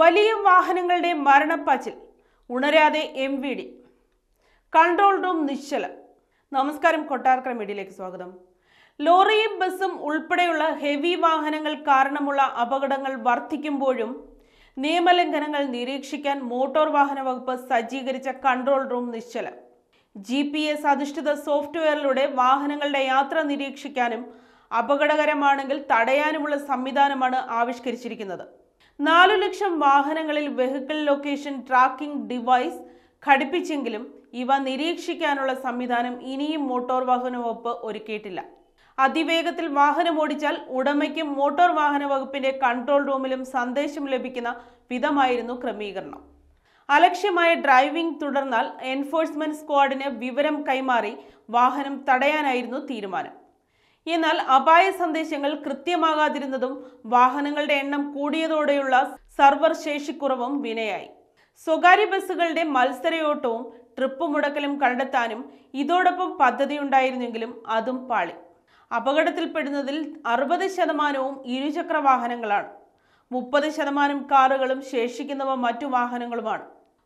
വലിയ വാഹനങ്ങളുടെ മരണപ്പാച്ചിൽ ഉണരാതെ M V D control room നിശ്ചലം നമസ്കാരം കൊട്ടാർക്കര മീഡിയയിലേക്ക് സ്വാഗതം ലോറിയും ബസ്സും ഉൾപ്പെടെയുള്ള ഹെവി വാഹനങ്ങൾ കാരണമുള്ള അപകടങ്ങൾ വർദ്ധിക്കുമ്പോഴും നിയമലംഘനങ്ങൾ നിരീക്ഷിക്കാൻ മോട്ടോർ വാഹന വകുപ്പ് സജ്ജീകരിച്ച കൺട്രോൾ റൂം നിശ്ചലം ജി പി എസ് അധിഷ്ഠിത സോഫ്റ്റ്വെയറിലൂടെ വാഹനങ്ങളുടെ യാത്ര നിരീക്ഷിക്കാനും അപകടകരമാണെങ്കിൽ തടയാനുമുള്ള സംവിധാനമാണ് ആവിഷ്കരിച്ചിരിക്കുന്നത് നാലു ലക്ഷം വാഹനങ്ങളിൽ വെഹിക്കിൾ ലൊക്കേഷൻ ട്രാക്കിംഗ് ഡിവൈസ് ഘടിപ്പിച്ചെങ്കിലും ഇവ നിരീക്ഷിക്കാനുള്ള സംവിധാനം ഇനിയും മോട്ടോർ വാഹന വകുപ്പ് ഒരുക്കിയിട്ടില്ല അതിവേഗത്തിൽ വാഹനം ഓടിച്ചാൽ ഉടമയ്ക്കും മോട്ടോർ വാഹന വകുപ്പിന്റെ കൺട്രോൾ റൂമിലും സന്ദേശം ലഭിക്കുന്ന വിധമായിരുന്നു ക്രമീകരണം അലക്ഷ്യമായ ഡ്രൈവിംഗ് തുടർന്നാൽ എൻഫോഴ്സ്മെന്റ് സ്ക്വാഡിന് വിവരം കൈമാറി വാഹനം തടയാനായിരുന്നു തീരുമാനം എന്നാൽ അപായ സന്ദേശങ്ങൾ കൃത്യമാകാതിരുന്നതും വാഹനങ്ങളുടെ എണ്ണം കൂടിയതോടെയുള്ള സർവർ ശേഷിക്കുറവും വിനയായി സ്വകാര്യ ബസ്സുകളുടെ മത്സരയോട്ടവും ട്രിപ്പ് മുടക്കലും കണ്ടെത്താനും ഇതോടൊപ്പം പദ്ധതിയുണ്ടായിരുന്നെങ്കിലും അതും പാളി അപകടത്തിൽപ്പെടുന്നതിൽ അറുപത് ശതമാനവും ഇരുചക്ര വാഹനങ്ങളാണ് മുപ്പത് ശതമാനം കാറുകളും ശേഷിക്കുന്നവ മറ്റു വാഹനങ്ങളുമാണ്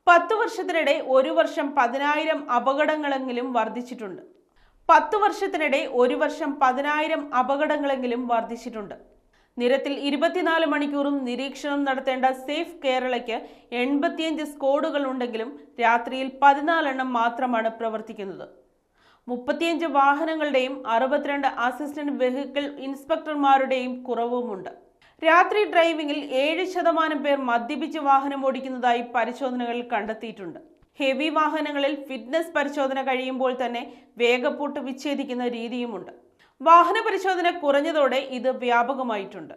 പത്തു വർഷത്തിനിടെ ഒരു വർഷം പതിനായിരം അപകടങ്ങളെങ്കിലും വർദ്ധിച്ചിട്ടുണ്ട് പത്തു വർഷത്തിനിടെ ഒരു വർഷം പതിനായിരം അപകടങ്ങളെങ്കിലും വർദ്ധിച്ചിട്ടുണ്ട് നിരത്തിൽ ഇരുപത്തിനാല് മണിക്കൂറും നിരീക്ഷണം നടത്തേണ്ട സേഫ് കേരളയ്ക്ക് എൺപത്തിയഞ്ച് സ്കോഡുകൾ ഉണ്ടെങ്കിലും രാത്രിയിൽ പതിനാലെണ്ണം മാത്രമാണ് പ്രവർത്തിക്കുന്നത് മുപ്പത്തിയഞ്ച് വാഹനങ്ങളുടെയും അറുപത്തിരണ്ട് അസിസ്റ്റന്റ് വെഹിക്കിൾ ഇൻസ്പെക്ടർമാരുടെയും കുറവുമുണ്ട് രാത്രി ഡ്രൈവിംഗിൽ ഏഴ് ശതമാനം പേർ മദ്യപിച്ച് വാഹനം ഓടിക്കുന്നതായി പരിശോധനകളിൽ കണ്ടെത്തിയിട്ടുണ്ട് ഹെവി വാഹനങ്ങളിൽ ഫിറ്റ്നസ് പരിശോധന കഴിയുമ്പോൾ തന്നെ വേഗപ്പൂട്ട് വിച്ഛേദിക്കുന്ന രീതിയുമുണ്ട് വാഹന പരിശോധന കുറഞ്ഞതോടെ ഇത് വ്യാപകമായിട്ടുണ്ട്